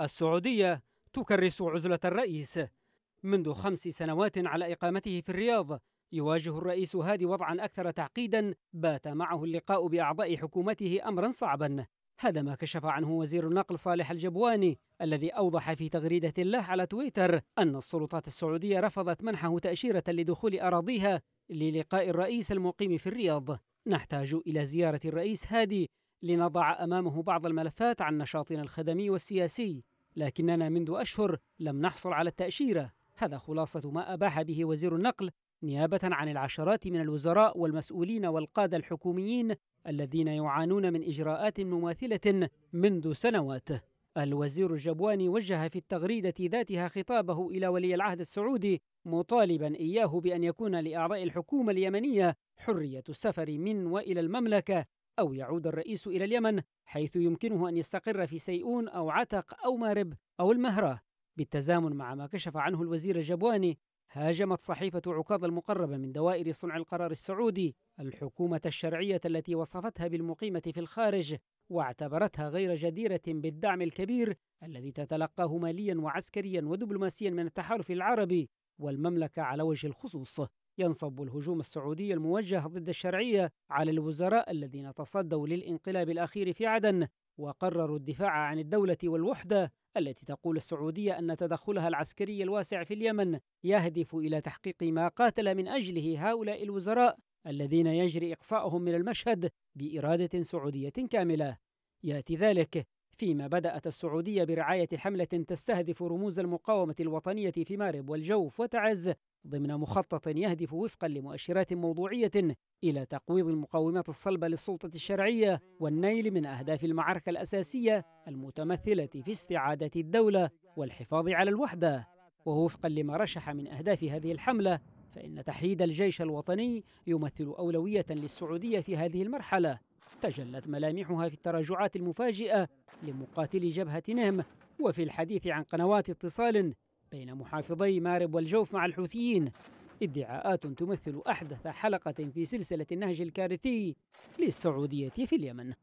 السعودية تكرس عزلة الرئيس منذ خمس سنوات على إقامته في الرياض يواجه الرئيس هادي وضعا أكثر تعقيدا بات معه اللقاء بأعضاء حكومته أمرا صعبا هذا ما كشف عنه وزير النقل صالح الجبواني الذي أوضح في تغريدة له على تويتر أن السلطات السعودية رفضت منحه تأشيرة لدخول أراضيها للقاء الرئيس المقيم في الرياض نحتاج إلى زيارة الرئيس هادي لنضع امامه بعض الملفات عن نشاطنا الخدمي والسياسي لكننا منذ اشهر لم نحصل على التاشيره هذا خلاصه ما اباح به وزير النقل نيابه عن العشرات من الوزراء والمسؤولين والقاده الحكوميين الذين يعانون من اجراءات مماثله منذ سنوات الوزير الجبواني وجه في التغريده ذاتها خطابه الى ولي العهد السعودي مطالبا اياه بان يكون لاعضاء الحكومه اليمنيه حريه السفر من والى المملكه أو يعود الرئيس إلى اليمن حيث يمكنه أن يستقر في سيئون أو عتق أو مارب أو المهرة بالتزامن مع ما كشف عنه الوزير الجبواني هاجمت صحيفة عكاظ المقربة من دوائر صنع القرار السعودي الحكومة الشرعية التي وصفتها بالمقيمة في الخارج واعتبرتها غير جديرة بالدعم الكبير الذي تتلقاه ماليا وعسكريا ودبلوماسيا من التحالف العربي والمملكة على وجه الخصوص ينصب الهجوم السعودي الموجه ضد الشرعيه على الوزراء الذين تصدوا للانقلاب الاخير في عدن وقرروا الدفاع عن الدوله والوحده التي تقول السعوديه ان تدخلها العسكري الواسع في اليمن يهدف الى تحقيق ما قاتل من اجله هؤلاء الوزراء الذين يجري اقصائهم من المشهد باراده سعوديه كامله ياتي ذلك فيما بدأت السعودية برعاية حملة تستهدف رموز المقاومة الوطنية في مارب والجوف وتعز ضمن مخطط يهدف وفقا لمؤشرات موضوعية إلى تقويض المقاومات الصلبة للسلطة الشرعية والنيل من أهداف المعركة الأساسية المتمثلة في استعادة الدولة والحفاظ على الوحدة ووفقا لما رشح من أهداف هذه الحملة فإن تحييد الجيش الوطني يمثل أولوية للسعودية في هذه المرحلة تجلت ملامحها في التراجعات المفاجئة لمقاتلي جبهة نهم وفي الحديث عن قنوات اتصال بين محافظي مارب والجوف مع الحوثيين ادعاءات تمثل احدث حلقه في سلسله النهج الكارثي للسعوديه في اليمن